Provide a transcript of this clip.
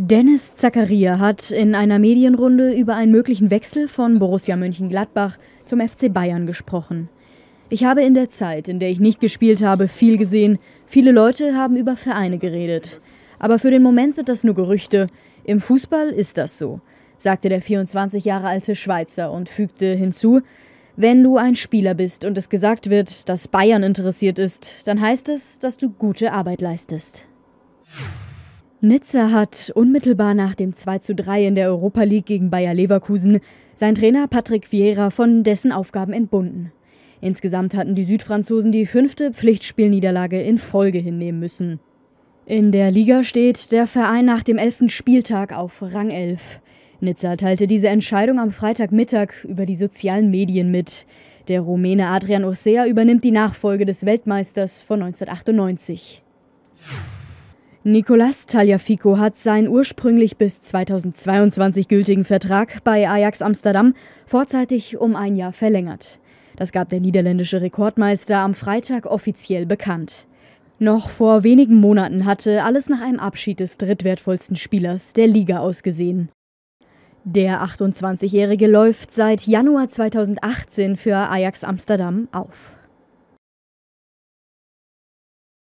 Dennis Zakaria hat in einer Medienrunde über einen möglichen Wechsel von Borussia Mönchengladbach zum FC Bayern gesprochen. Ich habe in der Zeit, in der ich nicht gespielt habe, viel gesehen. Viele Leute haben über Vereine geredet. Aber für den Moment sind das nur Gerüchte. Im Fußball ist das so, sagte der 24 Jahre alte Schweizer und fügte hinzu, wenn du ein Spieler bist und es gesagt wird, dass Bayern interessiert ist, dann heißt es, dass du gute Arbeit leistest. Nizza hat unmittelbar nach dem 2:3 in der Europa League gegen Bayer Leverkusen sein Trainer Patrick Vieira von dessen Aufgaben entbunden. Insgesamt hatten die Südfranzosen die fünfte Pflichtspielniederlage in Folge hinnehmen müssen. In der Liga steht der Verein nach dem elften Spieltag auf Rang 11. Nizza teilte diese Entscheidung am Freitagmittag über die sozialen Medien mit. Der Rumäne Adrian Ursea übernimmt die Nachfolge des Weltmeisters von 1998. Nicolas Tagliafico hat seinen ursprünglich bis 2022 gültigen Vertrag bei Ajax Amsterdam vorzeitig um ein Jahr verlängert. Das gab der niederländische Rekordmeister am Freitag offiziell bekannt. Noch vor wenigen Monaten hatte alles nach einem Abschied des drittwertvollsten Spielers der Liga ausgesehen. Der 28-Jährige läuft seit Januar 2018 für Ajax Amsterdam auf.